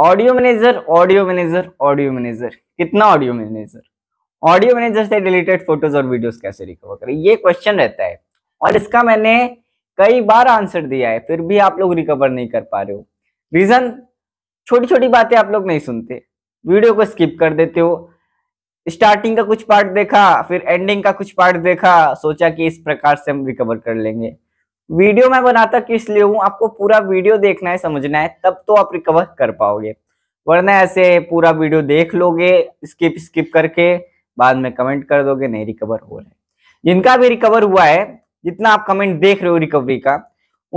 Audio manager audio manager audio manager कितना audio manager audio manager से related photos और videos कैसे recover करें ये क्वेश्चन रहता है और इसका मैंने कई बार आंसर दिया है फिर भी आप लोग रिकवर नहीं कर पा रहे हो रीजन छोटी छोटी बातें आप लोग नहीं सुनते वीडियो को स्किप कर देते हो स्टार्टिंग का कुछ पार्ट देखा फिर एंडिंग का कुछ पार्ट देखा सोचा कि इस प्रकार से हम रिकवर कर लेंगे वीडियो मैं बनाता किस लिए हूँ आपको पूरा वीडियो देखना है समझना है तब तो आप रिकवर कर पाओगे वरना ऐसे पूरा वीडियो देख लोगे स्किप स्किप करके बाद में कमेंट कर दोगे नहीं रिकवर हो रहा है जिनका भी रिकवर हुआ है जितना आप कमेंट देख रहे हो रिकवरी का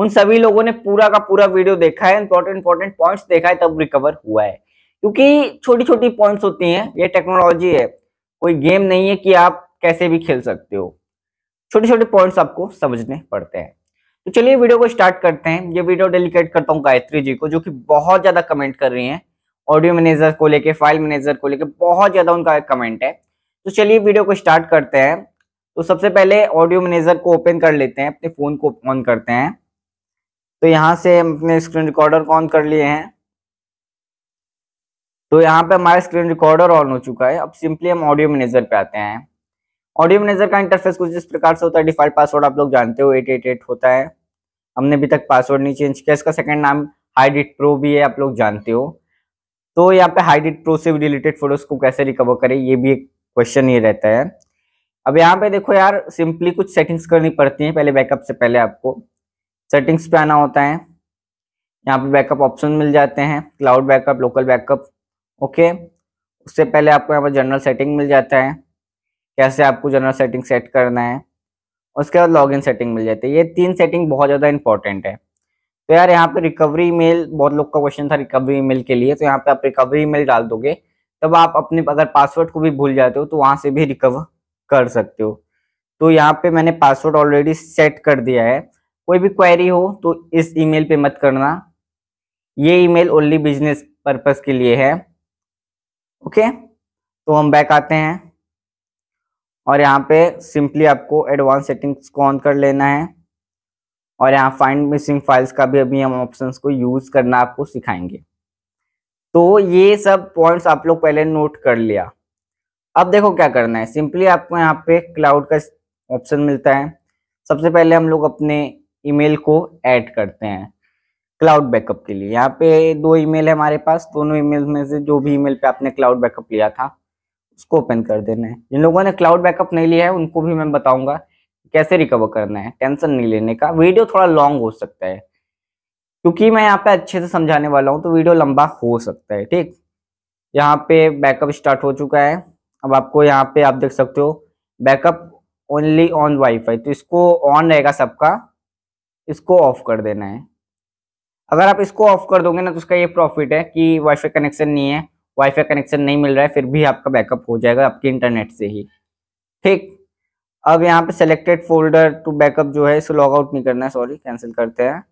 उन सभी लोगों ने पूरा का पूरा वीडियो देखा है इंपॉर्टेंट इंपॉर्टेंट पॉइंट्स देखा है तब रिकवर हुआ है क्योंकि छोटी छोटी पॉइंट्स होती हैं ये टेक्नोलॉजी है कोई गेम नहीं है कि आप कैसे भी खेल सकते हो छोटे छोटे पॉइंट्स आपको समझने पड़ते हैं तो चलिए वीडियो को स्टार्ट करते हैं ये वीडियो डेलीकेट करता हूँ गायत्री जी को जो कि बहुत ज़्यादा कमेंट कर रही हैं ऑडियो मैनेजर को लेके फाइल मैनेजर को लेके बहुत ज़्यादा उनका कमेंट है तो चलिए वीडियो को स्टार्ट करते हैं तो सबसे पहले ऑडियो मैनेजर को ओपन कर लेते हैं अपने फ़ोन को ऑन करते हैं तो यहाँ से हम अपने स्क्रीन रिकॉर्डर को ऑन कर लिए हैं तो यहाँ पे हमारा स्क्रीन रिकॉर्डर ऑन हो चुका है अब सिंपली हम ऑडियो मैनेजर पे आते हैं ऑडियो मैनेजर का इंटरफेस कुछ इस प्रकार से होता है डिफॉल्ट पासवर्ड आप लोग जानते हो एट एट एट होता है हमने अभी तक पासवर्ड नहीं चेंज किया इसका सेकंड नाम हाईडिट प्रो भी है आप लोग जानते हो तो यहाँ पे हाईडिट प्रो से रिलेटेड फोटोज को कैसे रिकवर करें ये भी एक क्वेश्चन ये रहता है अब यहाँ पे देखो यार सिंपली कुछ सेटिंग्स करनी पड़ती हैं पहले बैकअप से पहले आपको सेटिंग्स पे आना होता है यहाँ पे बैकअप ऑप्शन मिल जाते हैं cloud backup local backup okay उससे पहले आपको यहाँ पर जनरल सेटिंग मिल जाता है कैसे आपको जनरल सेटिंग सेट करना है उसके बाद लॉगिन सेटिंग मिल जाती है ये तीन सेटिंग बहुत ज़्यादा इंपॉर्टेंट है तो यार यहाँ पे रिकवरी मेल बहुत लोग का क्वेश्चन था रिकवरी मेल के लिए तो यहाँ पे आप रिकवरी मेल डाल दोगे तब आप अपने अगर पासवर्ड को भी भूल जाते हो तो वहाँ से भी रिकवर कर सकते हो तो यहाँ पे मैंने पासवर्ड ऑलरेडी सेट कर दिया है कोई भी क्वेरी हो तो इस ईमेल पे मत करना ये ई ओनली बिजनेस पर्पज के लिए है ओके तो हम बैक आते हैं और यहाँ पे सिंपली आपको एडवांस सेटिंग्स को ऑन कर लेना है और यहाँ फाइंड मिसिंग फाइल्स का भी अभी हम ऑप्शन को यूज करना आपको सिखाएंगे तो ये सब पॉइंट्स आप लोग पहले नोट कर लिया अब देखो क्या करना है सिंपली आपको यहाँ पे क्लाउड का ऑप्शन मिलता है सबसे पहले हम लोग अपने ईमेल को ऐड करते हैं क्लाउड बैकअप के लिए यहाँ पे दो ईमेल है हमारे पास दोनों ईमेल में से जो भी ईमेल पे आपने क्लाउड बैकअप लिया था उसको ओपन कर देना है जिन लोगों ने क्लाउड बैकअप नहीं लिया है उनको भी मैं बताऊंगा कैसे रिकवर करना है टेंशन नहीं लेने का वीडियो थोड़ा लॉन्ग हो सकता है क्योंकि मैं यहाँ पे अच्छे से समझाने वाला हूँ तो वीडियो लंबा हो सकता है ठीक यहाँ पे बैकअप स्टार्ट हो चुका है अब आपको यहाँ पे आप देख सकते हो बैकअप ओनली ऑन वाईफाई तो इसको ऑन रहेगा सबका इसको ऑफ कर देना है अगर आप इसको ऑफ कर दोगे ना तो उसका ये प्रॉफिट है कि वाईफाई कनेक्शन नहीं है वाईफाई कनेक्शन नहीं मिल रहा है फिर भी आपका बैकअप हो जाएगा आपके इंटरनेट से ही ठीक अब यहाँ पे सेलेक्टेड फोल्डर टू बैकअप जो है इसे लॉग आउट नहीं करना है सॉरी कैंसिल करते हैं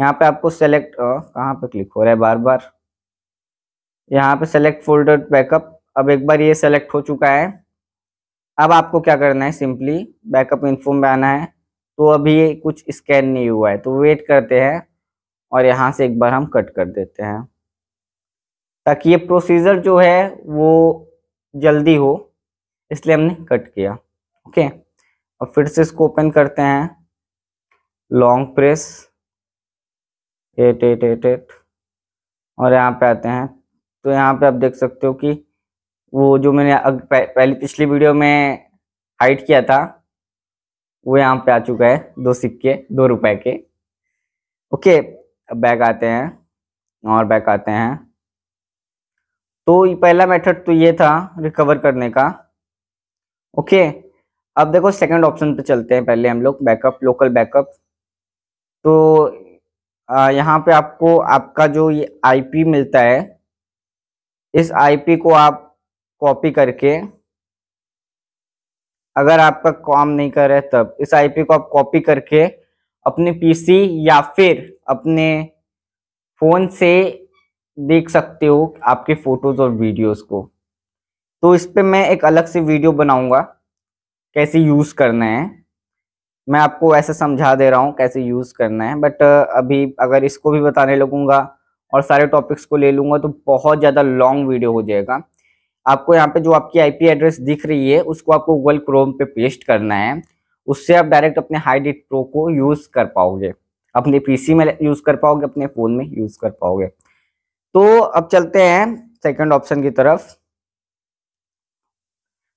यहाँ पे आपको सेलेक्ट कहाँ पे क्लिक हो रहा है बार बार यहाँ पे सेलेक्ट फोल्डर बैकअप अब एक बार ये सेलेक्ट हो चुका है अब आपको क्या करना है सिंपली बैकअप इन्फो में आना है तो अभी कुछ स्कैन नहीं हुआ है तो वेट करते हैं और यहाँ से एक बार हम कट कर देते हैं ताकि ये प्रोसीजर जो है वो जल्दी हो इसलिए हमने कट किया ओके अब फिर से इसको ओपन करते हैं long press at at at at और यहाँ पे आते हैं तो यहाँ पे आप देख सकते हो कि वो जो मैंने पहली पिछली वीडियो में हाइट किया था वो यहाँ पे आ चुका है दो सिक्के दो रुपए के ओके अब बैक आते हैं और बैक आते हैं तो पहला मेथड तो ये था रिकवर करने का ओके अब देखो सेकंड ऑप्शन पे चलते हैं पहले हम लोग बैकअप लोकल बैकअप तो यहाँ पे आपको आपका जो ये आईपी मिलता है इस आईपी को आप कॉपी करके अगर आपका काम नहीं कर रहा है तब इस आईपी को आप कॉपी करके अपने पीसी या फिर अपने फोन से देख सकते हो आपके फोटोज और वीडियोस को तो इस पर मैं एक अलग से वीडियो बनाऊंगा कैसे यूज़ करना है मैं आपको ऐसे समझा दे रहा हूँ कैसे यूज़ करना है बट अभी अगर इसको भी बताने लगूंगा और सारे टॉपिक्स को ले लूंगा तो बहुत ज़्यादा लॉन्ग वीडियो हो जाएगा आपको यहाँ पे जो आपकी आईपी एड्रेस दिख रही है उसको आपको गूगल क्रोम पे पेस्ट करना है उससे आप डायरेक्ट अपने हाईडिट प्रो को यूज़ कर पाओगे अपने पीसी में यूज़ कर पाओगे अपने फ़ोन में यूज़ कर पाओगे तो अब चलते हैं सेकंड ऑप्शन की तरफ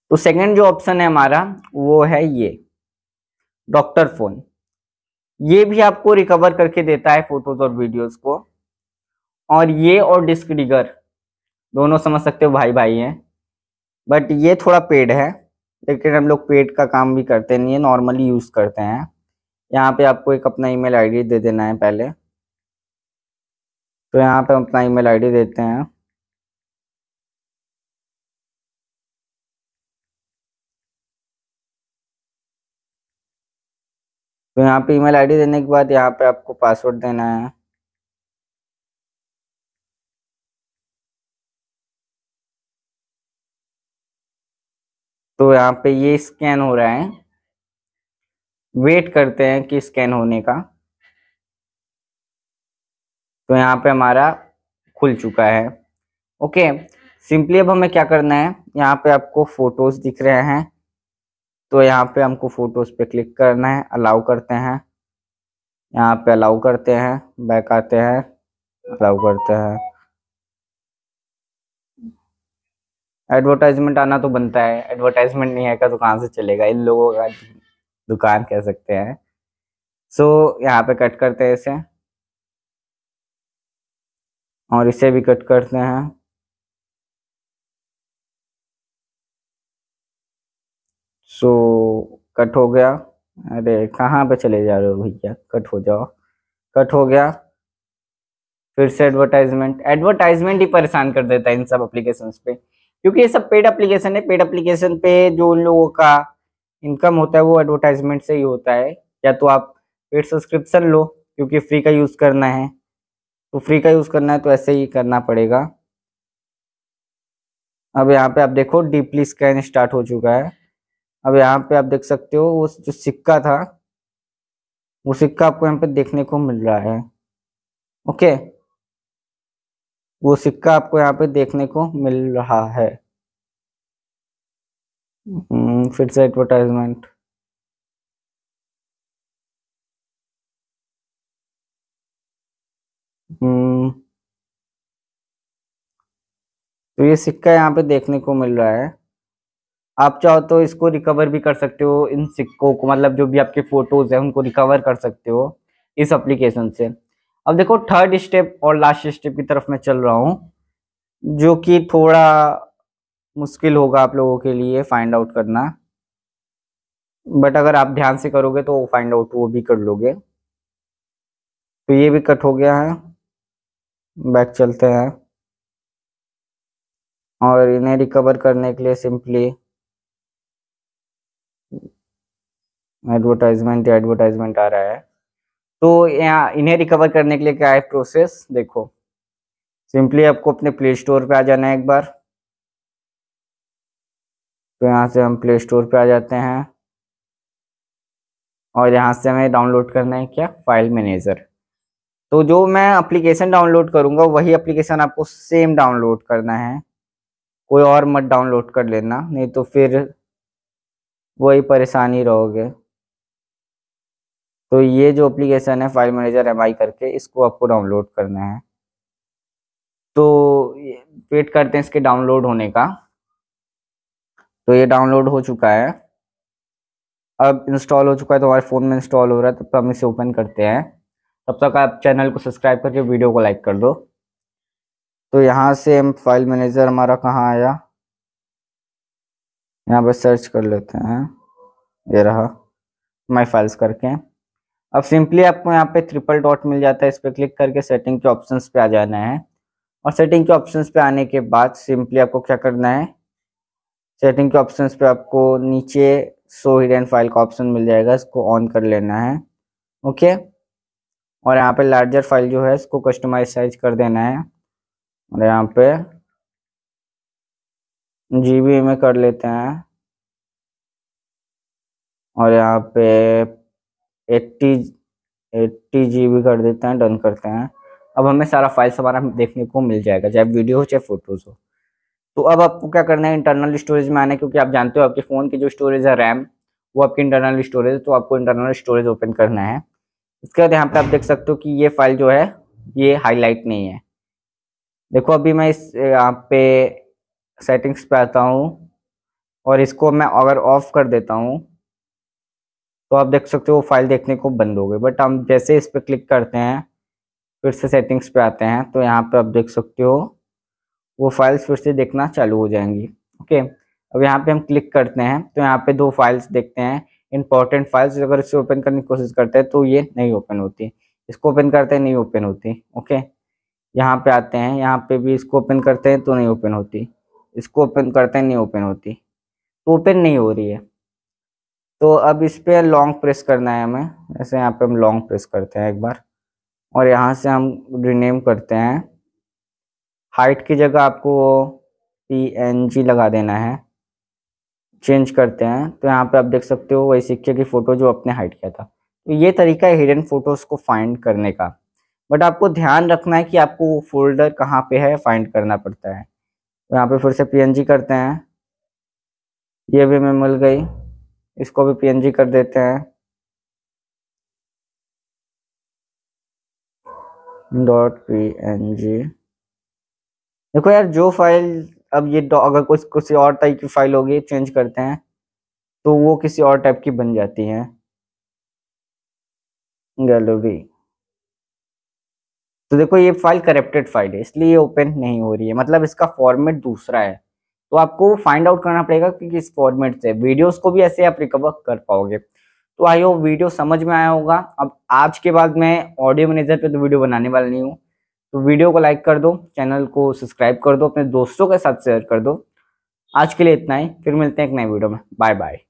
तो सेकंड जो ऑप्शन है हमारा वो है ये डॉक्टर फोन ये भी आपको रिकवर करके देता है फोटोज और वीडियोस को और ये और डिस्क डिगर दोनों समझ सकते हो भाई भाई हैं बट ये थोड़ा पेड है लेकिन हम लोग पेड का काम भी करते नहीं है नॉर्मली यूज़ करते हैं यहाँ पे आपको एक अपना ईमेल आईडी दे देना है पहले तो यहाँ पे हम अपना ईमेल आईडी देते हैं तो यहाँ पे ईमेल आईडी देने के बाद यहाँ पे आपको पासवर्ड देना है तो यहाँ पे ये स्कैन हो रहा है वेट करते हैं कि स्कैन होने का तो यहाँ पे हमारा खुल चुका है ओके सिंपली अब हमें क्या करना है यहाँ पे आपको फोटोज दिख रहे हैं तो यहाँ पे हमको फोटोज पे क्लिक करना है अलाउ करते हैं यहाँ पे अलाउ करते हैं बैक आते हैं अलाउ करते हैं एडवर्टाइजमेंट आना तो बनता है एडवर्टाइजमेंट नहीं आएगा तो कहाँ से चलेगा इन लोगों का दुकान कह सकते हैं सो so, यहाँ पे कट करते हैं इसे और इसे भी कट करते हैं सो कट हो गया अरे कहाँ पे चले जा रहे हो भैया कट हो जाओ कट हो गया फिर से एडवर्टाइजमेंट एडवर्टाइजमेंट ही परेशान कर देता है इन सब एप्लीकेशन पे क्योंकि ये सब पेड एप्लीकेशन है पेड एप्लीकेशन पे जो उन लोगों का इनकम होता है वो एडवर्टाइजमेंट से ही होता है या तो आप पेड सब्सक्रिप्शन लो क्योंकि फ्री का यूज़ करना है तो फ्री का यूज़ करना है तो ऐसे ही करना पड़ेगा अब यहाँ पे आप देखो डीपली स्कैन स्टार्ट हो चुका है अब यहाँ पे आप देख सकते हो वो जो सिक्का था वो सिक्का आपको यहाँ पे देखने को मिल रहा है ओके वो सिक्का आपको यहाँ पे देखने को मिल रहा है हम्म, फिर से एडवर्टाइजमेंट हम्म। तो ये सिक्का यहाँ पे देखने को मिल रहा है आप चाहो तो इसको रिकवर भी कर सकते हो इन सिक्कों को मतलब जो भी आपके फोटोज हैं उनको रिकवर कर सकते हो इस एप्लीकेशन से अब देखो थर्ड स्टेप और लास्ट स्टेप की तरफ मैं चल रहा हूँ जो कि थोड़ा मुश्किल होगा आप लोगों के लिए फाइंड आउट करना बट अगर आप ध्यान से करोगे तो फाइंड आउट वो भी कर लोगे तो ये भी कट हो गया है बैक चलते हैं और इन्हें रिकवर करने के लिए सिंपली एडवर्टाइजमेंट एडवर्टाइजमेंट आ रहा है तो यहाँ इन्हें रिकवर करने के लिए क्या है प्रोसेस देखो सिंपली आपको अपने प्ले स्टोर पे आ जाना है एक बार तो यहाँ से हम प्ले स्टोर पे आ जाते हैं और यहाँ से हमें डाउनलोड करना है क्या फाइल मैनेजर तो जो मैं अप्लीकेशन डाउनलोड करूँगा वही अप्लीकेशन आपको सेम डाउनलोड करना है कोई और मत डाउनलोड कर लेना नहीं तो फिर वही परेशानी रहोगे तो ये जो एप्लीकेशन है फाइल मैनेजर एम करके इसको आपको डाउनलोड करना है तो वेट करते हैं इसके डाउनलोड होने का तो ये डाउनलोड हो चुका है अब इंस्टॉल हो चुका है तो हमारे फ़ोन में इंस्टॉल हो रहा है तो हम इसे ओपन करते हैं तब तक आप चैनल को सब्सक्राइब करके वीडियो को लाइक कर दो तो यहाँ से हम फाइल मैनेजर हमारा कहाँ आया यहाँ पर सर्च कर लेते हैं ये रहा माई फाइल्स करके अब सिंपली आपको यहाँ पे ट्रिपल डॉट मिल जाता है इस पर क्लिक करके सेटिंग के ऑप्शंस पे आ जाना है और सेटिंग के ऑप्शंस पे आने के बाद सिंपली आपको क्या करना है सेटिंग के ऑप्शंस पे आपको नीचे हिड हिडन फाइल का ऑप्शन मिल जाएगा इसको ऑन कर लेना है ओके और यहाँ पे लार्जर फाइल जो है इसको कस्टमाइज साइज कर देना है और यहाँ पे बी में कर लेते हैं और यहाँ पे 80 80 बी कर देते हैं डन करते हैं अब हमें सारा फाइल्स हमारा देखने को मिल जाएगा चाहे वीडियो हो चाहे फोटोज हो तो अब आपको क्या करना है इंटरनल स्टोरेज में आना है क्योंकि आप जानते हो आपके फ़ोन की जो स्टोरेज है रैम वो आपकी इंटरनल स्टोरेज है तो आपको इंटरनल स्टोरेज ओपन करना है इसके बाद यहाँ पे आप देख सकते हो कि ये फाइल जो है ये हाईलाइट नहीं है देखो अभी मैं इस यहाँ पे सेटिंग्स पे आता हूँ और इसको मैं अगर ऑफ कर देता हूँ तो आप देख सकते हो फाइल देखने को बंद हो गई बट हम जैसे इस पर क्लिक करते हैं फिर से सेटिंग्स पे आते हैं तो यहाँ पे आप देख सकते हो वो फाइल्स फिर से देखना चालू हो जाएंगी ओके अब यहाँ पे हम क्लिक करते हैं तो यहाँ पे दो फाइल्स देखते हैं इंपॉर्टेंट फाइल्स अगर इसे ओपन करने की कोशिश करते हैं तो ये नहीं ओपन होती इसको ओपन करते हैं नहीं ओपन होती ओके यहाँ पे आते हैं यहाँ पे भी इसको ओपन करते हैं तो नहीं ओपन होती इसको ओपन करते हैं नहीं ओपन होती तो ओपन नहीं हो रही है तो अब इस पर लॉन्ग प्रेस करना है हमें जैसे यहाँ पे हम लॉन्ग प्रेस करते हैं एक बार और यहाँ से हम रिनेम करते हैं हाइट की जगह आपको पी एन जी लगा देना है चेंज करते हैं तो यहाँ पे आप देख सकते हो वही सिक्के की फ़ोटो जो आपने हाइड किया था तो ये तरीका है हिडन फोटोज़ को फाइंड करने का बट आपको ध्यान रखना है कि आपको वो फोल्डर कहाँ पे है फाइंड करना पड़ता है तो यहाँ पे फिर से पीएनजी करते हैं ये भी हमें मिल गई इसको भी पीएनजी कर देते हैं डॉट पी देखो यार जो फाइल अब ये अगर कुछ किसी और टाइप की फाइल होगी चेंज करते हैं तो वो किसी और टाइप की बन जाती है गैलरी तो देखो ये फाइल करेप्टेड फाइल है इसलिए ये ओपन नहीं हो रही है मतलब इसका फॉर्मेट दूसरा है तो आपको फाइंड आउट करना पड़ेगा कि किस फॉर्मेट से वीडियोस को भी ऐसे आप रिकवर कर पाओगे तो आई होप वीडियो समझ में आया होगा अब आज के बाद मैं ऑडियो मैनेजर पे तो वीडियो बनाने वाला नहीं हूँ तो वीडियो को लाइक कर दो चैनल को सब्सक्राइब कर दो अपने दोस्तों के साथ शेयर कर दो आज के लिए इतना ही फिर मिलते हैं एक नए वीडियो में बाय बाय